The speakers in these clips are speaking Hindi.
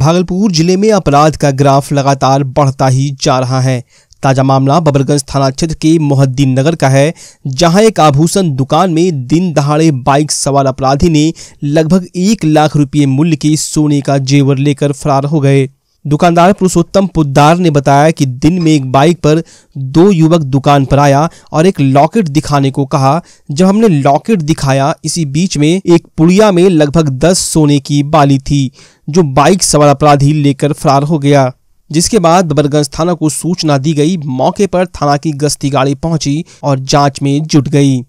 भागलपुर जिले में अपराध का ग्राफ लगातार बढ़ता ही जा रहा है ताजा मामला बबरगंज थाना क्षेत्र के मोहद्दीन नगर का है जहां एक आभूषण दुकान में दिन दहाड़े बाइक सवार अपराधी ने लगभग एक लाख रुपए मूल्य के सोने का जेवर लेकर फरार हो गए दुकानदार पुरुषोत्तम पुद्दार ने बताया कि दिन में एक बाइक पर दो युवक दुकान पर आया और एक लॉकेट दिखाने को कहा जब हमने लॉकेट दिखाया इसी बीच में एक पुड़िया में लगभग दस सोने की बाली थी जो बाइक सवार अपराधी लेकर फरार हो गया जिसके बाद बबरगंज थाना को सूचना दी गई मौके पर थाना की गश्ती गाड़ी पहुंची और जांच में जुट गई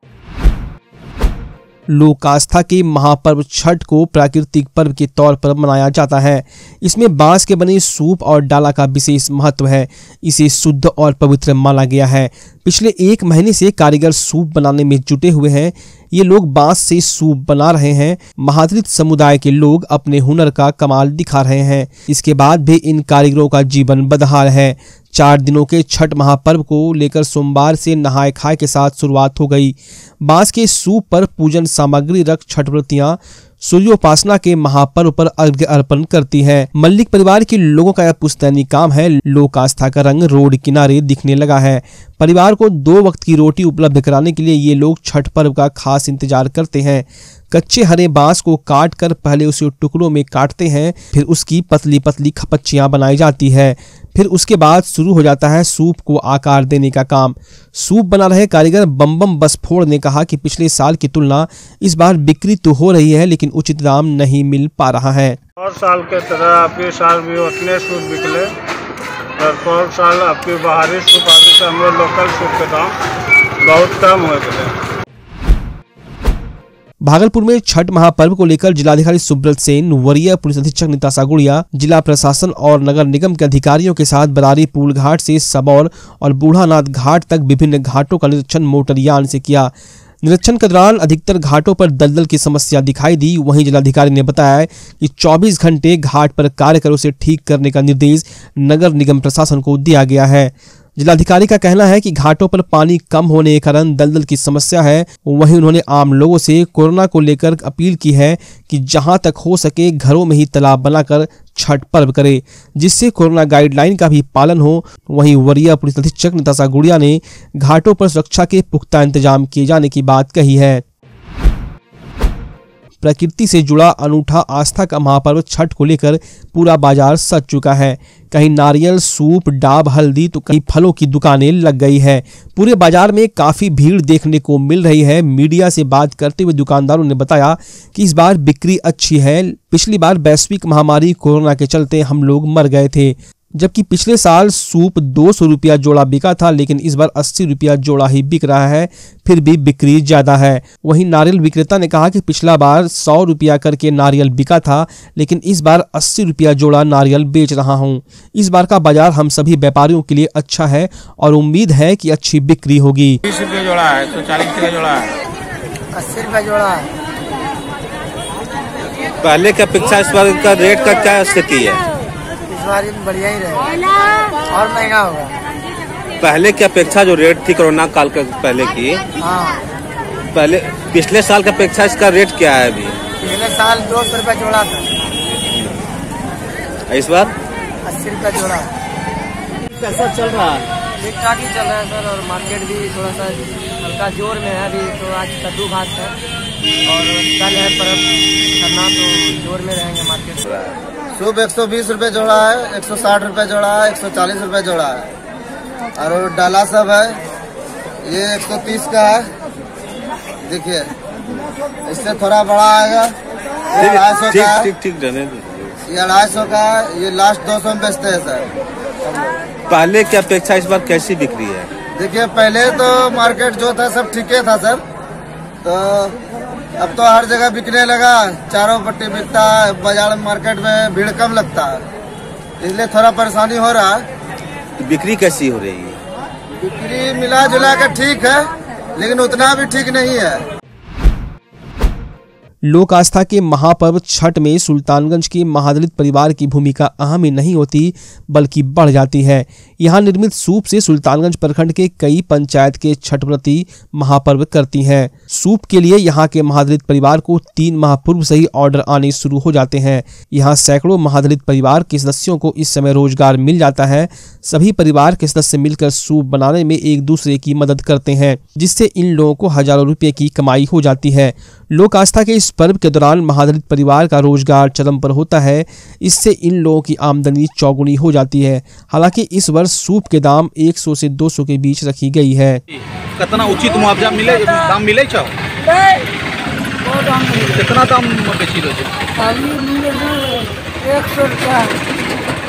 लोक आस्था के महापर्व छठ को प्राकृतिक पर्व के तौर पर मनाया जाता है इसमें बांस के बने सूप और डाला का विशेष महत्व है इसे शुद्ध और पवित्र माना गया है पिछले एक महीने से कारीगर सूप बनाने में जुटे हुए हैं ये लोग बांस से सूप बना रहे हैं महाद्रित समुदाय के लोग अपने हुनर का कमाल दिखा रहे हैं इसके बाद भी इन कारीगरों का जीवन बदहाल है चार दिनों के छठ महापर्व को लेकर सोमवार से नहाय खाए के साथ शुरुआत हो गई बांस के सूप पर पूजन सामग्री रख व्रतियां सूर्योपासना के महापर्व पर अर्घ्य अर्पण करती हैं। मल्लिक परिवार के लोगों का यह पुस्तैनी काम है लोक आस्था का रंग रोड किनारे दिखने लगा है परिवार को दो वक्त की रोटी उपलब्ध कराने के लिए ये लोग छठ पर्व का खास इंतजार करते हैं कच्चे हरे बांस को काट कर पहले उसे टुकड़ों में काटते हैं फिर उसकी पतली पतली खपच्चियाँ बनाई जाती है फिर उसके बाद शुरू हो जाता है सूप को आकार देने का काम सूप बना रहे कारीगर बम्बम बसफोड़ ने कहा कि पिछले साल की तुलना इस बार बिक्री तो हो रही है लेकिन उचित दाम नहीं मिल पा रहा है और साल के तरह आपके साल भी उतने सूप बिकले सरकार साल अभी बाहरी सूप आते हमारे लोकल सूप के दाम बहुत कम हो गए भागलपुर में छठ महापर्व को लेकर जिलाधिकारी सुब्रत सेन वरीय पुलिस अधीक्षक नीता सागुड़िया जिला प्रशासन और नगर निगम के अधिकारियों के साथ बरारी पुल घाट से सबौर और बूढ़ानाथ घाट तक विभिन्न घाटों का निरीक्षण मोटरयान से किया निरीक्षण के दौरान अधिकतर घाटों पर दलदल की समस्या दिखाई दी वहीं जिलाधिकारी ने बताया कि 24 घंटे घाट पर कार्य कर उसे ठीक करने का निर्देश नगर निगम प्रशासन को दिया गया है जिलाधिकारी का कहना है कि घाटों पर पानी कम होने के कारण दलदल की समस्या है वहीं उन्होंने आम लोगों से कोरोना को लेकर अपील की है कि जहां तक हो सके घरों में ही तालाब बनाकर छठ पर्व करे जिससे कोरोना गाइडलाइन का भी पालन हो वहीं वरीय पुलिस अधीक्षक नताशा गुड़िया ने घाटों पर सुरक्षा के पुख्ता इंतजाम किए जाने की बात कही है प्रकृति से जुड़ा अनूठा आस्था का महापर्व छठ को लेकर पूरा बाजार सज चुका है कहीं नारियल सूप डाब हल्दी तो कहीं फलों की दुकानें लग गई है पूरे बाजार में काफ़ी भीड़ देखने को मिल रही है मीडिया से बात करते हुए दुकानदारों ने बताया कि इस बार बिक्री अच्छी है पिछली बार वैश्विक महामारी कोरोना के चलते हम लोग मर गए थे जबकि पिछले साल सूप दो सौ रुपया जोड़ा बिका था लेकिन इस बार अस्सी रुपया जोड़ा ही बिक रहा है फिर भी बिक्री ज़्यादा है वहीं नारियल विक्रेता ने कहा कि पिछला बार सौ रुपया करके नारियल बिका था लेकिन इस बार अस्सी रुपया जोड़ा नारियल बेच रहा हूं इस बार का बाजार हम सभी व्यापारियों के लिए अच्छा है और उम्मीद है की अच्छी बिक्री होगी बीस रुपया जोड़ा है तो चालीस रुपया जोड़ा है अस्सी रुपया जोड़ा पहले का अपेक्षा इस बार का रेट का क्या स्थिति है बार बढ़िया ही रहेगा और महंगा होगा पहले की अपेक्षा जो रेट थी कोरोना काल के पहले की हाँ। पहले पिछले साल की अपेक्षा इसका रेट क्या है अभी पिछले साल दो सौ रूपया जोड़ा था इस बार अस्सी रूपया जोड़ा कैसा चल रहा है ठीक ठाक ही चल रहा है सर और मार्केट भी थोड़ा सा हल्का जोर में है अभी तो आज कद्दू भात है और कल है पर्व करना तो जोर में रहेंगे मार्केट सूप एक सौ बीस रुपये जोड़ा है एक सौ साठ रुपये जोड़ा है एक सौ चालीस रुपये जोड़ा है और डाला सब है ये एक सौ तीस का है देखिए इससे थोड़ा बड़ा आएगा अढ़ाई सौ का ठीक ठीक ये अढ़ाई सौ का है ये लास्ट दो सौ में बेचते हैं सर पहले की अपेक्षा इस बार कैसी बिक्री है देखिए पहले तो मार्केट जो था सब ठीके था सर तो अब तो हर जगह बिकने लगा चारों पट्टी बिकता है बाजार मार्केट में भीड़ कम लगता है इसलिए थोड़ा परेशानी हो रहा है तो बिक्री कैसी हो रही है बिक्री मिला जुला कर ठीक है लेकिन उतना भी ठीक नहीं है लोक आस्था के महापर्व छठ में सुल्तानगंज के महादलित परिवार की भूमिका अहम ही नहीं होती बल्कि बढ़ जाती है यहाँ निर्मित सूप से सुल्तानगंज प्रखंड के कई पंचायत के छठ व्रती महापर्व करती हैं सूप के लिए यहाँ के महादलित परिवार को तीन माह पूर्व से ही ऑर्डर आने शुरू हो जाते हैं यहाँ सैकड़ों महादलित परिवार के सदस्यों को इस समय रोजगार मिल जाता है सभी परिवार के सदस्य मिलकर सूप बनाने में एक दूसरे की मदद करते हैं जिससे इन लोगों को हजारों रुपये की कमाई हो जाती है लोक आस्था के इस पर्व के दौरान महादलित परिवार का रोजगार चरम पर होता है इससे इन लोगों की आमदनी चौगुनी हो जाती है हालांकि इस वर्ष सूप के दाम 100 से 200 के बीच रखी गई है कितना उचित मुआवजा मिले दाम मिले कितना दाम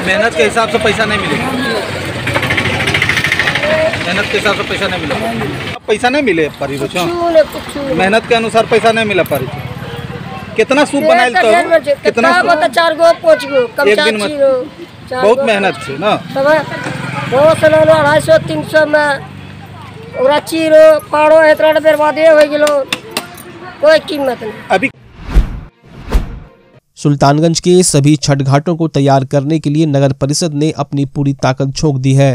मेहनत के हिसाब से पैसा नहीं मिले मेहनत के हिसाब से पैसा नहीं मिला पैसा नहीं मिले परी मेहनत के अनुसार पैसा नहीं मिला परी कितना सूप बना तो कितना चार गो पाँच गो कम एक दिन में बहुत मेहनत से ना तब अढ़ाई सौ तीन सौ में चीरो पाड़ो इतना तो हो गलो कोई कीमत नहीं अभी सुल्तानगंज के सभी छठ घाटों को तैयार करने के लिए नगर परिषद ने अपनी पूरी ताकत झोंक दी है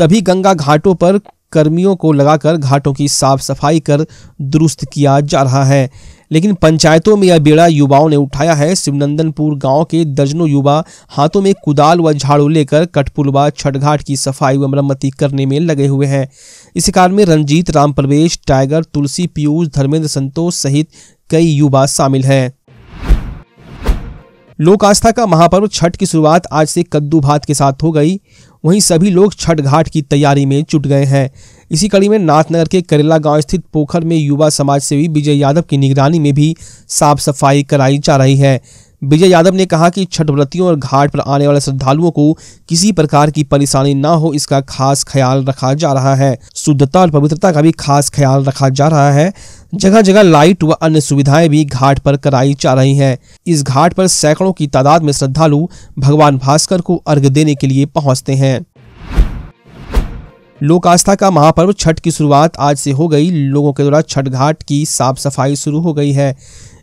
सभी गंगा घाटों पर कर्मियों को लगाकर घाटों की साफ सफाई कर दुरुस्त किया जा रहा है लेकिन पंचायतों में यह बेड़ा युवाओं ने उठाया है शिवनंदनपुर गांव के दर्जनों युवा हाथों में कुदाल व झाड़ू लेकर कटपुलवा घाट की सफाई व मरम्मति करने में लगे हुए हैं इसी कारण में रंजीत राम प्रवेश टाइगर तुलसी पीयूष धर्मेंद्र संतोष सहित कई युवा शामिल हैं लोक आस्था का महापर्व छठ की शुरुआत आज से कद्दू भात के साथ हो गई वहीं सभी लोग छठ घाट की तैयारी में जुट गए हैं इसी कड़ी में नाथनगर के करेला गांव स्थित पोखर में युवा समाज सेवी विजय यादव की निगरानी में भी साफ सफाई कराई जा रही है विजय यादव ने कहा कि छठ व्रतियों और घाट पर आने वाले श्रद्धालुओं को किसी प्रकार की परेशानी ना हो इसका खास ख्याल रखा जा रहा है शुद्धता और पवित्रता का भी खास ख्याल रखा जा रहा है जगह जगह लाइट व अन्य सुविधाएं भी घाट पर कराई जा रही हैं। इस घाट पर सैकड़ों की तादाद में श्रद्धालु भगवान भास्कर को अर्घ देने के लिए पहुँचते हैं लोक आस्था का महापर्व छठ की शुरुआत आज से हो गई लोगों के द्वारा छठ घाट की साफ सफाई शुरू हो गई है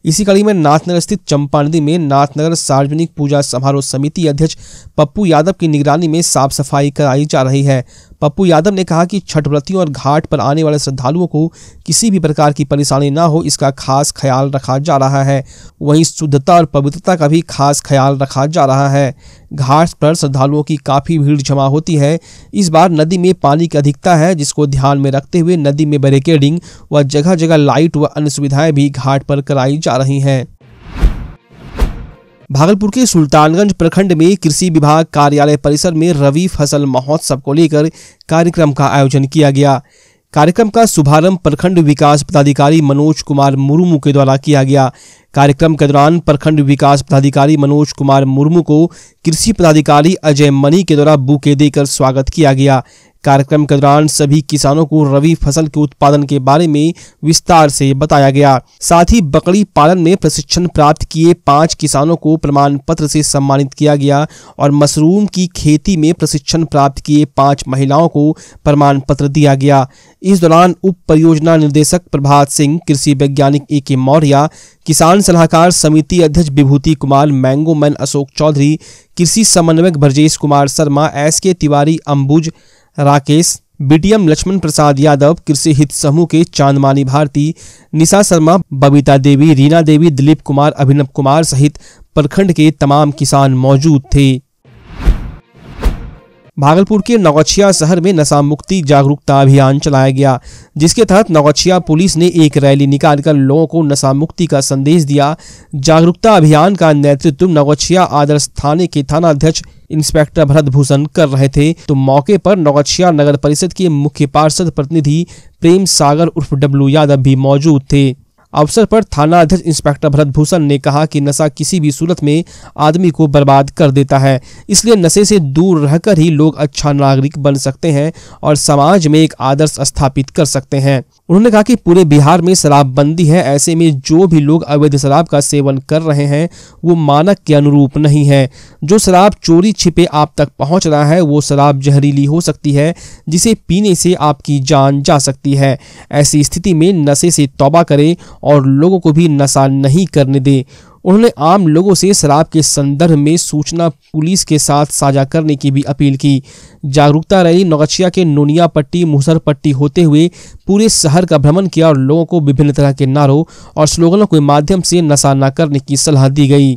इसी कड़ी में नाथनगर स्थित चंपा नदी में नाथनगर सार्वजनिक पूजा समारोह समिति अध्यक्ष पप्पू यादव की निगरानी में साफ सफाई कराई जा रही है पप्पू यादव ने कहा कि छठ व्रतियों और घाट पर आने वाले श्रद्धालुओं को किसी भी प्रकार की परेशानी ना हो इसका खास ख्याल रखा जा रहा है वहीं शुद्धता और पवित्रता का भी खास ख्याल रखा जा रहा है घाट पर श्रद्धालुओं की काफ़ी भीड़ जमा होती है इस बार नदी में पानी की अधिकता है जिसको ध्यान में रखते हुए नदी में बैरिकेडिंग व जगह जगह लाइट व अन्य सुविधाएँ भी घाट पर कराई जा रही हैं भागलपुर के सुल्तानगंज प्रखंड में कृषि विभाग कार्यालय परिसर में रवि फसल महोत्सव को लेकर कार्यक्रम का आयोजन किया गया कार्यक्रम का शुभारंभ प्रखंड विकास पदाधिकारी मनोज कुमार मुर्मू के द्वारा किया गया कार्यक्रम के दौरान प्रखंड विकास पदाधिकारी मनोज कुमार मुर्मू को कृषि पदाधिकारी अजय मनी के द्वारा बुके देकर स्वागत किया गया कार्यक्रम के दौरान सभी किसानों को रवि फसल के उत्पादन के बारे में विस्तार से बताया गया साथ ही बकरी पालन में प्रशिक्षण प्राप्त किए पांच किसानों को प्रमाण पत्र से सम्मानित किया गया और मशरूम की खेती में प्रशिक्षण प्राप्त किए पांच महिलाओं को प्रमाण पत्र दिया गया इस दौरान उप परियोजना निर्देशक प्रभात सिंह कृषि वैज्ञानिक ए के मौर्य किसान सलाहकार समिति अध्यक्ष विभूति कुमार मैंगो मैन अशोक चौधरी कृषि समन्वयक Brajesh Kumar Sharma S K Tiwari Ambuj Rakesh BTM Laxman Prasad Yadav कृषि हित समूह के चांदमानी भारती निशा शर्मा बबीता देवी रीना देवी दिलीप कुमार अभिनव कुमार सहित प्रखंड के तमाम किसान मौजूद थे भागलपुर के नौगछिया शहर में नशा मुक्ति जागरूकता अभियान चलाया गया जिसके तहत नौगछिया पुलिस ने एक रैली निकालकर लोगों को नशा मुक्ति का संदेश दिया जागरूकता अभियान का नेतृत्व नौगछिया आदर्श थाने के थानाध्यक्ष इंस्पेक्टर भरत भूषण कर रहे थे तो मौके पर नौगछिया नगर परिषद के मुख्य पार्षद प्रतिनिधि प्रेम सागर उर्फ डब्लू यादव भी मौजूद थे अवसर पर थाना अध्यक्ष इंस्पेक्टर भरत भूषण ने कहा कि नशा किसी भी सूरत में आदमी को बर्बाद कर देता है इसलिए नशे से दूर रहकर ही लोग अच्छा नागरिक बन सकते हैं और समाज में एक आदर्श स्थापित कर सकते हैं उन्होंने कहा कि पूरे बिहार में शराबबंदी है ऐसे में जो भी लोग अवैध शराब का सेवन कर रहे हैं वो मानक के अनुरूप नहीं है जो शराब चोरी छिपे आप तक पहुंच रहा है वो शराब जहरीली हो सकती है जिसे पीने से आपकी जान जा सकती है ऐसी स्थिति में नशे से तौबा करें और लोगों को भी नशा नहीं करने दें उन्होंने आम लोगों से शराब के संदर्भ में सूचना पुलिस के साथ साझा करने की भी अपील की जागरूकता रैली नौगछिया के नोनिया पट्टी मुसर पट्टी होते हुए पूरे शहर का भ्रमण किया और लोगों को विभिन्न तरह के नारों और स्लोगनों के माध्यम से नशा न करने की सलाह दी गई